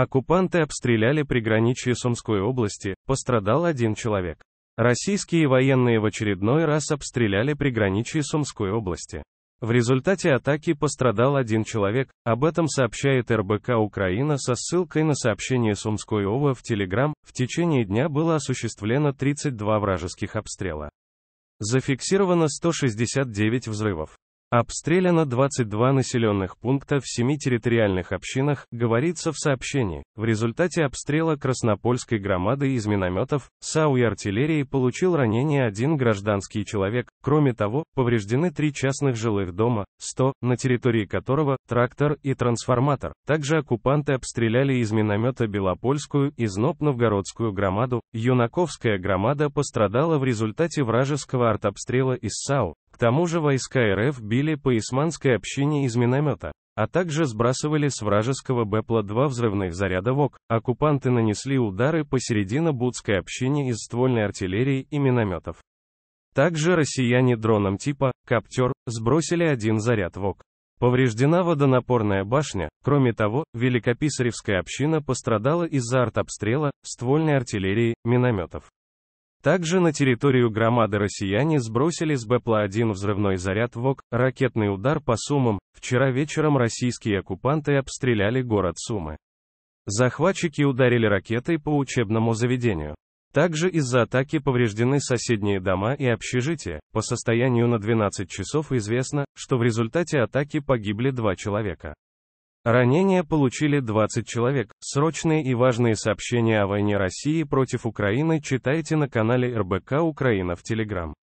Оккупанты обстреляли приграничье Сумской области, пострадал один человек. Российские военные в очередной раз обстреляли приграничье Сумской области. В результате атаки пострадал один человек, об этом сообщает РБК Украина со ссылкой на сообщение Сумской ОВА в Телеграм, в течение дня было осуществлено 32 вражеских обстрела. Зафиксировано 169 взрывов. Обстреляно 22 населенных пункта в семи территориальных общинах, говорится в сообщении. В результате обстрела Краснопольской громады из минометов, САУ и артиллерии получил ранение один гражданский человек. Кроме того, повреждены три частных жилых дома, 100, на территории которого трактор и трансформатор. Также оккупанты обстреляли из миномета Белопольскую и Зноб-Новгородскую громаду. Юнаковская громада пострадала в результате вражеского артобстрела из САУ. К тому же войска РФ били по Исманской общине из миномета, а также сбрасывали с вражеского Бепла два взрывных заряда ВОК. Оккупанты нанесли удары по посередине Будской общине из ствольной артиллерии и минометов. Также россияне дроном типа «Каптер» сбросили один заряд ВОК. Повреждена водонапорная башня, кроме того, Великописаревская община пострадала из-за артобстрела, ствольной артиллерии, минометов. Также на территорию громады россияне сбросили с БПЛА-1 взрывной заряд ВОК, ракетный удар по Сумам, вчера вечером российские оккупанты обстреляли город Сумы. Захватчики ударили ракетой по учебному заведению. Также из-за атаки повреждены соседние дома и общежития. По состоянию на 12 часов известно, что в результате атаки погибли два человека. Ранения получили 20 человек. Срочные и важные сообщения о войне России против Украины читайте на канале РБК Украина в Телеграм.